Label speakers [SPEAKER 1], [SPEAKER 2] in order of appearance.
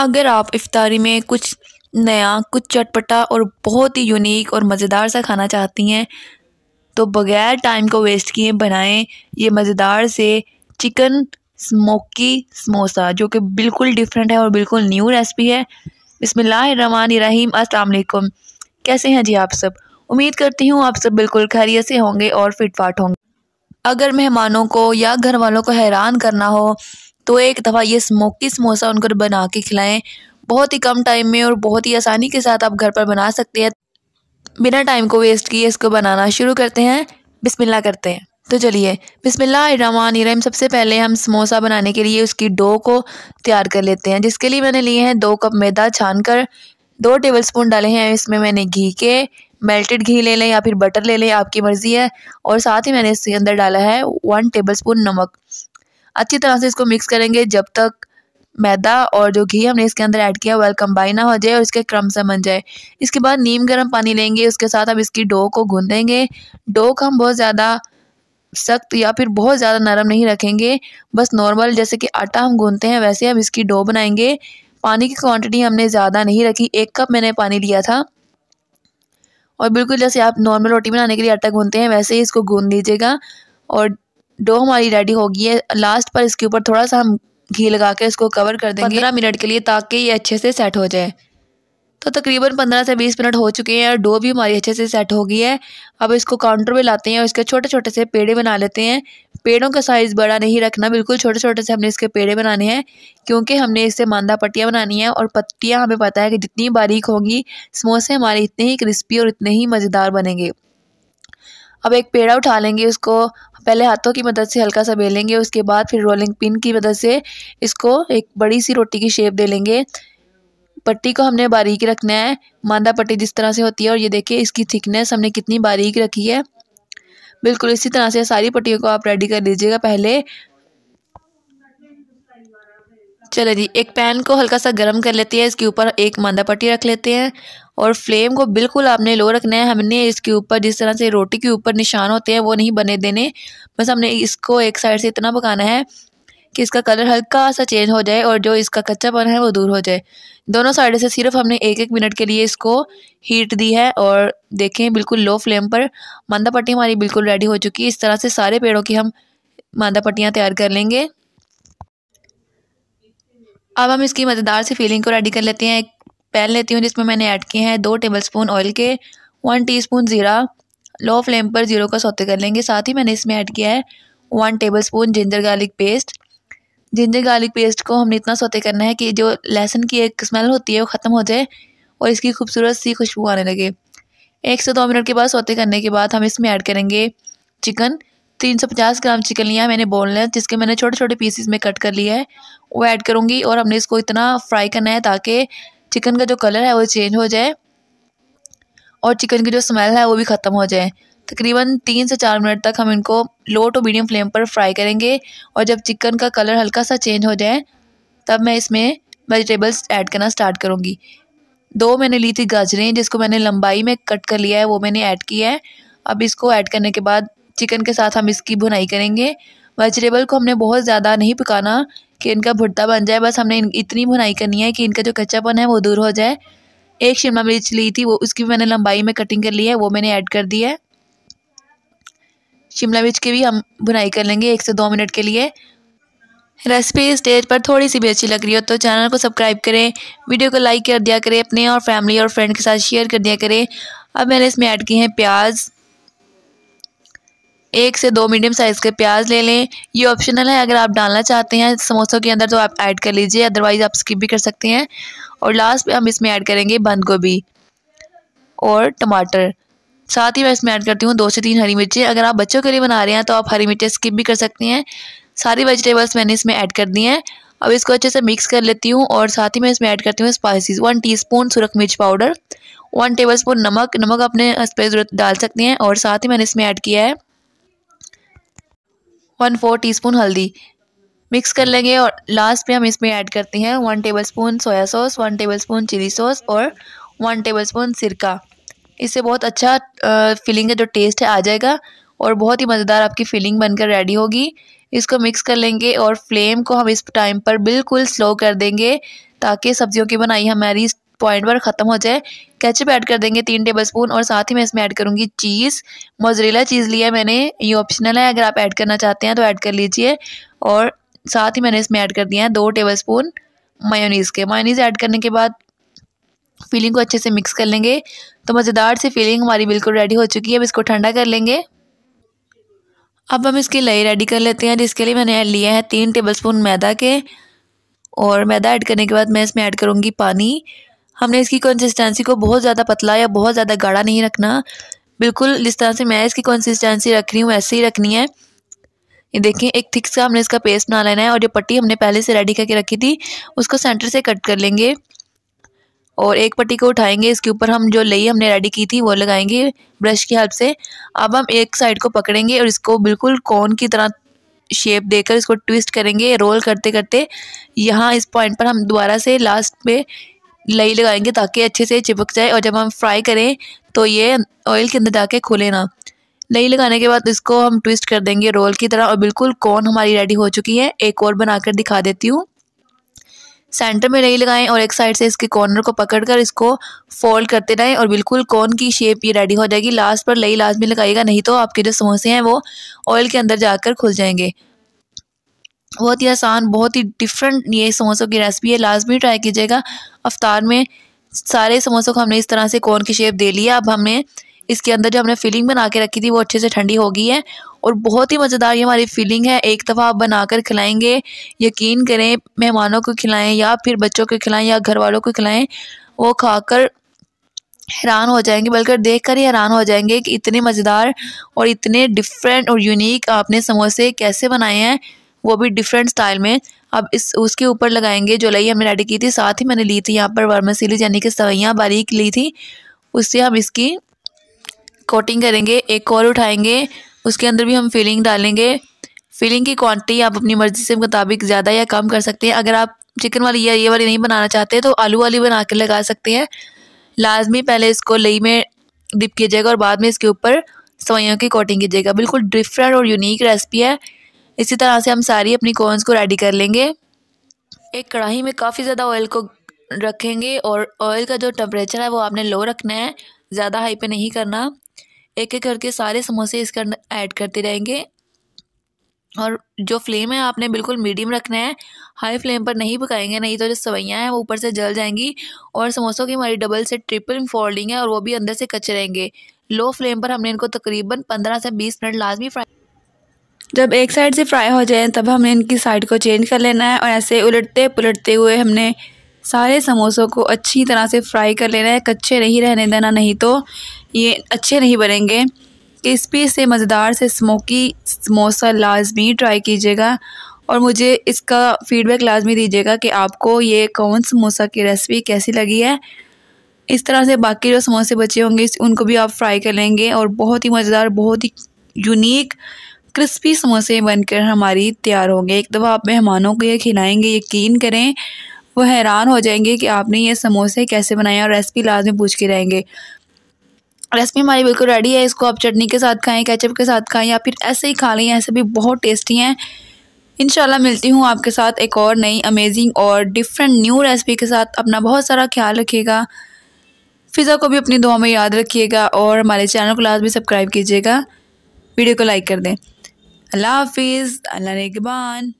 [SPEAKER 1] अगर आप इफ़ारी में कुछ नया कुछ चटपटा और बहुत ही यूनिक और मज़ेदार सा खाना चाहती हैं तो बग़ैर टाइम को वेस्ट किए बनाएं ये मज़ेदार से चिकन स्मोकी समोसा जो कि बिल्कुल डिफरेंट है और बिल्कुल न्यू रेसिपी है बसमिल्लाम असलकुम कैसे हैं जी आप सब उम्मीद करती हूँ आप सब बिल्कुल खैरियत से होंगे और फिट फाट होंगे अगर मेहमानों को या घर वालों को हैरान करना हो तो एक दफ़ा ये स्मोकी समोसा उनको बना के खिलाएं बहुत ही कम टाइम में और बहुत ही आसानी के साथ आप घर पर बना सकते हैं बिना टाइम को वेस्ट किए इसको बनाना शुरू करते हैं बिस्मिल्ला करते हैं तो चलिए इराम सबसे पहले हम समोसा बनाने के लिए उसकी डो को तैयार कर लेते हैं जिसके लिए मैंने लिए हैं दो कप मैदा छान कर दो टेबल स्पून डाले हैं इसमें मैंने घी के मेल्टेड घी ले लें या फिर बटर ले लें आपकी मर्ज़ी है और साथ ही मैंने इसके अंदर डाला है वन टेबल स्पून नमक अच्छी तरह से इसको मिक्स करेंगे जब तक मैदा और जो घी हमने इसके अंदर ऐड किया वेल कम्बाइन ना हो जाए और इसके क्रम से बन जाए इसके बाद नीम गर्म पानी लेंगे उसके साथ हम इसकी डो को गूंदेंगे डो को हम बहुत ज़्यादा सख्त या फिर बहुत ज़्यादा नरम नहीं रखेंगे बस नॉर्मल जैसे कि आटा हम गूंदते हैं वैसे हम इसकी डो बनाएंगे पानी की क्वांटिटी हमने ज़्यादा नहीं रखी एक कप मैंने पानी लिया था और बिल्कुल जैसे आप नॉर्मल रोटी बनाने के लिए आटा गूंदते हैं वैसे ही इसको गूंद लीजिएगा और डो हमारी रेडी हो गई है लास्ट पर इसके ऊपर थोड़ा सा हम घी लगा के इसको कवर कर देंगे पंद्रह मिनट के लिए ताकि ये अच्छे से सेट हो जाए तो तकरीबन पंद्रह से बीस मिनट हो चुके हैं और डो भी हमारी अच्छे से सेट हो गई है अब इसको काउंटर पे लाते हैं और इसके छोटे छोटे से पेड़े बना लेते हैं पेड़ों का साइज़ बड़ा नहीं रखना बिल्कुल छोटे छोटे से हमने इसके पेड़े बनाने हैं क्योंकि हमने इससे मांदा पट्टियाँ बनानी है और पत्तियाँ हमें पता है कि जितनी बारीक होंगी समोसे हमारे इतने ही क्रिस्पी और इतने ही मज़ेदार बनेंगे अब एक पेड़ा उठा लेंगे उसको पहले हाथों की मदद से हल्का सा बेलेंगे उसके बाद फिर रोलिंग पिन की मदद से इसको एक बड़ी सी रोटी की शेप दे लेंगे पट्टी को हमने बारीक रखना है मांदा पट्टी जिस तरह से होती है और ये देखिए इसकी थिकनेस हमने कितनी बारीक रखी है बिल्कुल इसी तरह से सारी पट्टियों को आप रेडी कर लीजिएगा पहले चले जी एक पैन को हल्का सा गर्म कर लेते हैं इसके ऊपर एक मांदा पट्टी रख लेते हैं और फ्लेम को बिल्कुल आपने लो रखना है हमने इसके ऊपर जिस तरह से रोटी के ऊपर निशान होते हैं वो नहीं बने देने बस हमने इसको एक साइड से इतना पकाना है कि इसका कलर हल्का सा चेंज हो जाए और जो इसका कच्चापन है वो दूर हो जाए दोनों साइड से सिर्फ हमने एक एक मिनट के लिए इसको हीट दी है और देखें बिल्कुल लो फ्लेम पर मांदा पट्टी हमारी बिल्कुल रेडी हो चुकी है इस तरह से सारे पेड़ों की हम मांदा पट्टियाँ तैयार कर लेंगे अब हम इसकी मज़ेदार सी फीलिंग को रेडी कर लेते हैं एक पैन लेती हूँ जिसमें मैंने ऐड किए हैं दो टेबलस्पून ऑयल के वन टीस्पून ज़ीरा लो फ्लेम पर ज़ीरो का सौते कर लेंगे साथ ही मैंने इसमें ऐड किया है one tablespoon ginger garlic paste ginger garlic paste को हमने इतना सौते करना है कि जो लहसुन की एक स्मेल होती है वो ख़त्म हो जाए और इसकी खूबसूरत सी खुशबू आने लगे एक से दो मिनट के बाद सौते करने के बाद हम इसमें ऐड करेंगे चिकन तीन सौ पचास ग्राम चिकन लिया है मैंने बोनलेस जिसके मैंने छोटे छोटे पीसीस में कट कर लिया है वो ऐड करूँगी और हमने इसको इतना फ्राई करना है ताकि चिकन का जो कलर है वो चेंज हो जाए और चिकन की जो स्मेल है वो भी ख़त्म हो जाए तकरीबन तीन से चार मिनट तक हम इनको लो टू मीडियम फ्लेम पर फ्राई करेंगे और जब चिकन का कलर हल्का सा चेंज हो जाए तब मैं इसमें वेजिटेबल्स ऐड करना स्टार्ट करूँगी दो मैंने ली थी गाजरें जिसको मैंने लंबाई में कट कर लिया है वो मैंने ऐड किया है अब इसको ऐड करने के बाद चिकन के साथ हम इसकी भुनाई करेंगे वेजिटेबल को हमने बहुत ज़्यादा नहीं पकाना कि इनका भुट्टा बन जाए बस हमने इतनी भुनाई करनी है कि इनका जो कच्चापन है वो दूर हो जाए एक शिमला मिर्च ली थी वो उसकी भी मैंने लंबाई में कटिंग कर ली है वो मैंने ऐड कर दी है शिमला मिर्च की भी हम भुनाई कर लेंगे एक से दो मिनट के लिए रेसिपी स्टेज पर थोड़ी सी भी अच्छी लग रही हो तो चैनल को सब्सक्राइब करें वीडियो को लाइक कर दिया करें अपने और फैमिली और फ्रेंड के साथ शेयर कर दिया करें अब मैंने इसमें ऐड किए हैं प्याज़ एक से दो मीडियम साइज़ के प्याज ले लें ये ऑप्शनल है अगर आप डालना चाहते हैं समोसों के अंदर तो आप ऐड कर लीजिए अदरवाइज़ आप स्किप भी कर सकते हैं और लास्ट में हम इसमें ऐड करेंगे बंद गोभी और टमाटर साथ ही मैं इसमें ऐड करती हूँ दो से तीन हरी मिर्चें अगर आप बच्चों के लिए बना रहे हैं तो आप हरी मिर्चें स्किप भी कर सकती हैं सारी वेजिटेबल्स मैंने इसमें ऐड कर दी हैं अब इसको अच्छे से मिक्स कर लेती हूँ और साथ ही मैं इसमें ऐड करती हूँ स्पाइसीज़ वन टीस्पून सुरख मिर्च पाउडर वन टेबलस्पून नमक नमक अपने इस ज़रूरत डाल सकती हैं और साथ ही मैंने इसमें ऐड किया है वन फोर स्पून हल्दी मिक्स कर लेंगे और लास्ट में हम इसमें ऐड करते हैं one spoon soya sauce one spoon chilli sauce और वन स्पून सिरका इससे बहुत अच्छा फीलिंग का जो टेस्ट है आ जाएगा और बहुत ही मज़ेदार आपकी फीलिंग बनकर रेडी होगी इसको मिक्स कर लेंगे और फ्लेम को हम इस टाइम पर बिल्कुल स्लो कर देंगे ताकि सब्जियों की बनाई हमारी पॉइंट पर ख़त्म हो जाए कैचअप ऐड कर देंगे तीन टेबल स्पून और साथ ही मैं इसमें ऐड करूँगी चीज़ मोजरेला चीज़ लिया मैंने ये ऑप्शनल है अगर आप ऐड करना चाहते हैं तो ऐड कर लीजिए और साथ ही मैंने इसमें ऐड कर दिया है दो टेबल स्पून मायोनीज़ के मायोनीज़ ऐड करने के बाद फीलिंग को अच्छे से मिक्स कर लेंगे तो मज़ेदार सी फीलिंग हमारी बिल्कुल रेडी हो चुकी है अब इसको ठंडा कर लेंगे अब हम इसकी लई रेडी कर लेते हैं जिसके लिए मैंने लिया है तीन टेबलस्पून मैदा के और मैदा ऐड करने के बाद मैं इसमें ऐड करूँगी पानी हमने इसकी कंसिस्टेंसी को बहुत ज़्यादा पतला या बहुत ज़्यादा गाढ़ा नहीं रखना बिल्कुल जिस तरह से मैं इसकी कंसिस्टेंसी रख रही हूँ वैसे ही रखनी है ये देखें एक थिक सा हमने इसका पेस्ट बना लेना है और जो पट्टी हमने पहले से रेडी करके रखी थी उसको सेंटर से कट कर लेंगे और एक पट्टी को उठाएंगे इसके ऊपर हम जो लई हमने रेडी की थी वो लगाएंगे ब्रश की हेल्प से अब हम एक साइड को पकड़ेंगे और इसको बिल्कुल कोन की तरह शेप देकर इसको ट्विस्ट करेंगे रोल करते करते यहाँ इस पॉइंट पर हम दोबारा से लास्ट में लई लगाएंगे ताकि अच्छे से चिपक जाए और जब हम फ्राई करें तो ये ऑयल के अंदर जाके खुले ना लई लगाने के बाद इसको हम ट्विस्ट कर देंगे रोल की तरह और बिल्कुल कॉर्न हमारी रेडी हो चुकी है एक और बनाकर दिखा देती हूँ सेंटर में लई लगाएं और एक साइड से इसके कॉर्नर को पकड़कर इसको फोल्ड करते रहें और बिल्कुल कॉर्न की शेप ये रेडी हो जाएगी लास्ट पर लई लाजमी लगाइएगा नहीं तो आपके जो समोसे हैं वो ऑयल के अंदर जाकर खुल जाएंगे बहुत ही आसान बहुत ही डिफरेंट ये समोसों की रेसिपी है लाजमी ट्राई कीजिएगा अफ्तार में सारे समोसों को हमने इस तरह से कौन की शेप दे लिया अब हमने इसके अंदर जो हमने फिलिंग बना के रखी थी वो अच्छे से ठंडी हो गई है और बहुत ही मज़ेदार ये हमारी फीलिंग है एक दफ़ा आप बनाकर खिलाएंगे यकीन करें मेहमानों को खिलाएं या फिर बच्चों को खिलाएं या घर वालों को खिलाएं वो खाकर हैरान हो जाएंगे बल्कि देख कर ही हैरान हो जाएंगे कि इतने मज़ेदार और इतने डिफरेंट और यूनिक आपने समोसे कैसे बनाए हैं वो भी डिफरेंट स्टाइल में अब इस उसके ऊपर लगाएंगे जो लई हमने रेडी की थी साथ ही मैंने ली थी यहाँ पर वर्मा सीरीज यानी कि सवैयाँ बारीक ली थी उससे हम इसकी कोटिंग करेंगे एक और उठाएंगे उसके अंदर भी हम फिलिंग डालेंगे फिलिंग की क्वांटिटी आप अपनी मर्ज़ी से मुताबिक ज़्यादा या कम कर सकते हैं अगर आप चिकन वाली या ये वाली नहीं बनाना चाहते तो आलू वाली बना कर लगा सकते हैं लाजमी पहले इसको लई में डिप किया जाएगा और बाद में इसके ऊपर सवैयों की कोटिंग कीजिएगा बिल्कुल डिफरेंट और यूनिक रेसिपी है इसी तरह से हम सारी अपनी कॉर्न्स को रेडी कर लेंगे एक कढ़ाई में काफ़ी ज़्यादा ऑयल को रखेंगे और ऑयल का जो टेम्परेचर है वो आपने लो रखना है ज़्यादा हाई पे नहीं करना एक एक करके सारे समोसे अंदर ऐड करते रहेंगे और जो फ्लेम है आपने बिल्कुल मीडियम रखना है हाई फ्लेम पर नहीं पकाएंगे नहीं तो जो सवैयाँ हैं वो ऊपर से जल जाएंगी और समोसों की हमारी डबल से ट्रिपल फोल्डिंग है और वो भी अंदर से कच्चे रहेंगे लो फ्लेम पर हमने इनको तकरीबन पंद्रह से बीस मिनट लाजमी फ्राई जब एक साइड से फ्राई हो जाए तब हमें इनकी साइड को चेंज कर लेना है और ऐसे उलटते पुलटते हुए हमने सारे समोसों को अच्छी तरह से फ्राई कर लेना है कच्चे नहीं रहने देना नहीं तो ये अच्छे नहीं बनेंगे क्रिस्पी से मज़ेदार से स्मोकी समोसा लाजमी ट्राई कीजिएगा और मुझे इसका फीडबैक लाजमी दीजिएगा कि आपको ये कौन समोसा की रेसिपी कैसी लगी है इस तरह से बाकी जो समोसे बचे होंगे उनको भी आप फ्राई कर लेंगे और बहुत ही मज़ेदार बहुत ही यूनिक क्रिस्पी समोसे बनकर हमारी तैयार होंगे एक दफ़ा आप मेहमानों को ये खिलाएंगे यकीन करें वो हैरान हो जाएंगे कि आपने ये समोसे कैसे बनाए और रेसिपी लाजमी पूछ के रहेंगे रेसिपी हमारी बिल्कुल रेडी है इसको आप चटनी के साथ खाएं कैचअप के साथ खाएं या फिर ऐसे ही खा लें ऐसे भी बहुत टेस्टी हैं इन मिलती हूँ आपके साथ एक और नई अमेजिंग और डिफरेंट न्यू रेसिपी के साथ अपना बहुत सारा ख्याल रखिएगा फ़िज़ा को भी अपनी दुआ में याद रखिएगा और हमारे चैनल को लाजमी सब्सक्राइब कीजिएगा वीडियो को लाइक कर दें अल्लाह हाफिज़ अल्लाह नेगबान